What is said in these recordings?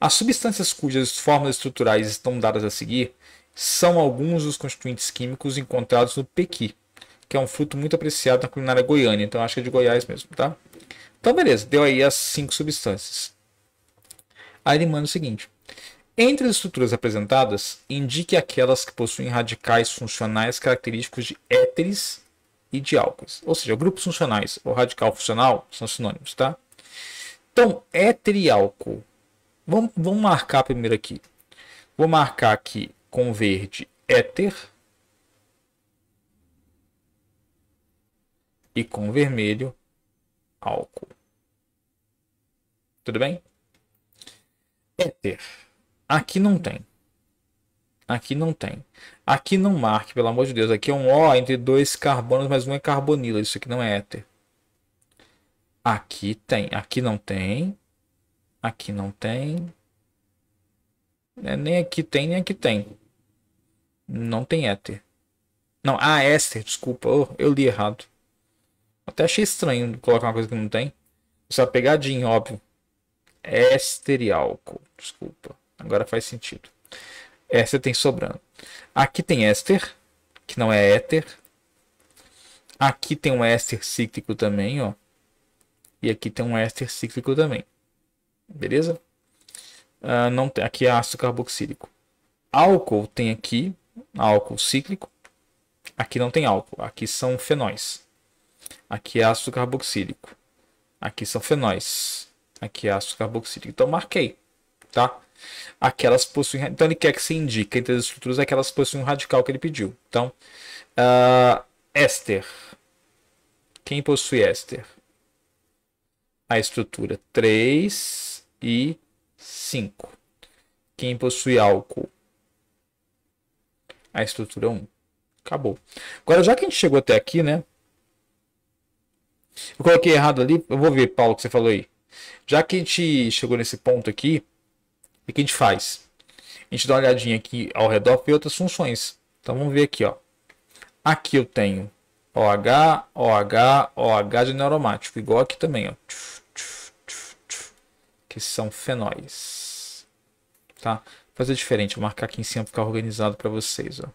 As substâncias cujas formas estruturais estão dadas a seguir são alguns dos constituintes químicos encontrados no pequi, que é um fruto muito apreciado na culinária goiana. Então acho que é de Goiás mesmo, tá? Então beleza, deu aí as cinco substâncias. Aí ele manda o seguinte: entre as estruturas apresentadas, indique aquelas que possuem radicais funcionais característicos de éteres e de álcools, Ou seja, grupos funcionais ou radical funcional são sinônimos, tá? Então, éter e álcool Vamos, vamos marcar primeiro aqui. Vou marcar aqui com verde éter. E com vermelho álcool. Tudo bem? Éter. Aqui não tem. Aqui não tem. Aqui não marque, pelo amor de Deus. Aqui é um O entre dois carbonos, mas um é carbonila. Isso aqui não é éter. Aqui tem. Aqui não tem. Aqui não tem. É, nem aqui tem, nem aqui tem. Não tem éter. Não, ah, éster, desculpa. Oh, eu li errado. Até achei estranho colocar uma coisa que não tem. Isso é pegadinha, óbvio. Éster e álcool. Desculpa. Agora faz sentido. Éster tem sobrando. Aqui tem éster, que não é éter. Aqui tem um éster cíclico também, ó. E aqui tem um éster cíclico também. Beleza? Uh, não tem, aqui é ácido carboxílico. Álcool tem aqui, álcool cíclico. Aqui não tem álcool, aqui são fenóis. Aqui é ácido carboxílico. Aqui são fenóis. Aqui é ácido carboxílico. Então marquei, tá? Aquelas possuem. Então ele quer que se indique entre as estruturas aquelas é possuem um radical que ele pediu. Então, uh, éster. Quem possui éster? A estrutura 3 e 5. Quem possui álcool? A estrutura 1. Acabou. Agora, já que a gente chegou até aqui, né? Eu coloquei errado ali. Eu vou ver, Paulo, o que você falou aí. Já que a gente chegou nesse ponto aqui, o que a gente faz? A gente dá uma olhadinha aqui ao redor e outras funções. Então vamos ver aqui, ó. Aqui eu tenho OH, OH, OH de neuromático, igual aqui também, ó que são fenóis. Tá? Vou fazer diferente, vou marcar aqui em cima para ficar organizado para vocês. Ó.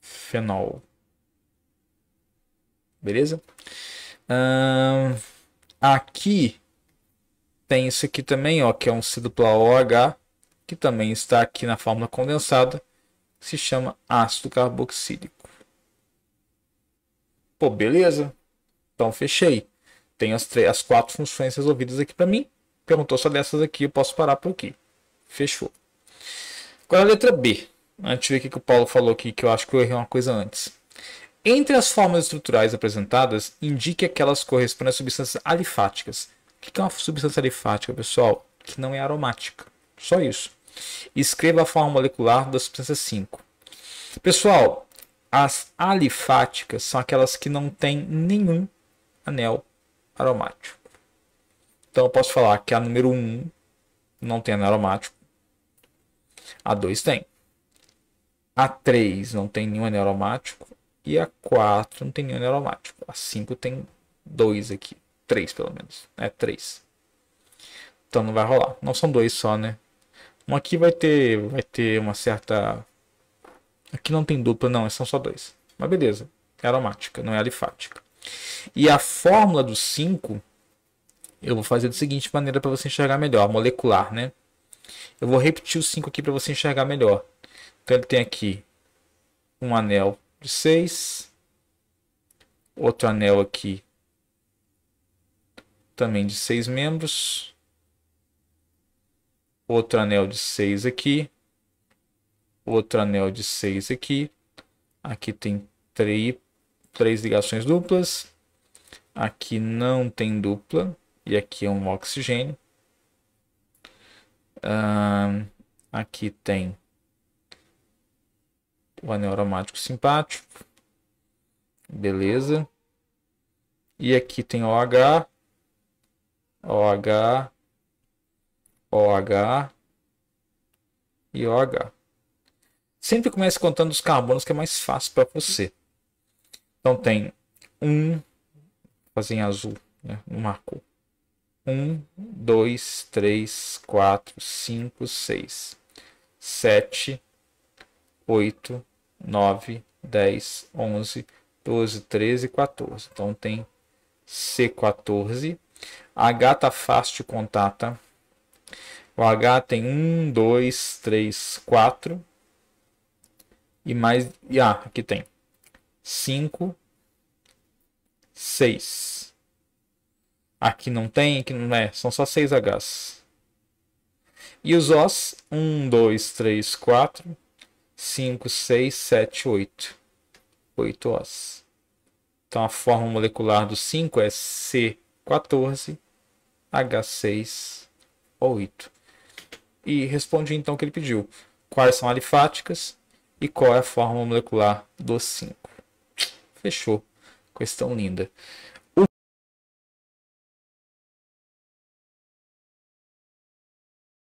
Fenol. Beleza? aqui tem isso aqui também, ó, que é um C dupla OH, que também está aqui na fórmula condensada, que se chama ácido carboxílico. Pô, beleza? Então fechei. Tenho as, as quatro funções resolvidas aqui para mim. Perguntou só dessas aqui, eu posso parar por aqui. Fechou. Agora é a letra B. Antes ah, de ver o que o Paulo falou aqui, que eu acho que eu errei uma coisa antes. Entre as formas estruturais apresentadas, indique aquelas correspondem a substâncias alifáticas. O que é uma substância alifática, pessoal? Que não é aromática. Só isso. Escreva a forma molecular da substância 5. Pessoal, as alifáticas são aquelas que não têm nenhum anel aromático. Então eu posso falar que a número 1 não tem anel aromático. A 2 tem. A 3 não tem nenhum anel aromático. E a 4 não tem nenhum anel aromático. A 5 tem 2 aqui. 3 pelo menos. É três. Então não vai rolar. Não são dois só, né? Um aqui vai ter, vai ter uma certa... Aqui não tem dupla, não. São só dois. Mas beleza. É aromática, não é alifática. E a fórmula do 5, eu vou fazer da seguinte maneira para você enxergar melhor, molecular, né? Eu vou repetir o 5 aqui para você enxergar melhor. Então ele tem aqui um anel de 6, outro anel aqui também de 6 membros, outro anel de 6 aqui, outro anel de 6 aqui, aqui tem 3 três ligações duplas. Aqui não tem dupla. E aqui é um oxigênio. Uh, aqui tem o anel aromático simpático. Beleza. E aqui tem OH. OH. OH. E OH. Sempre comece contando os carbonos que é mais fácil para você. Então tem um, fazer em azul, né? não marcou. Um, dois, três, quatro, cinco, seis, sete, oito, nove, dez, onze, doze, treze, 14. Então tem C14. H tá fácil de contar, tá. O H tem um, dois, três, quatro E mais. E ah, aqui tem 5, 6. Aqui não tem, aqui não é, são só 6 Hs. E os Os, 1, 2, 3, 4, 5, 6, 7, 8. 8 Os. Então a forma molecular do 5 é C14, H6, O8. E respondi então o que ele pediu. Quais são alifáticas e qual é a forma molecular do 5? Fechou. Questão linda.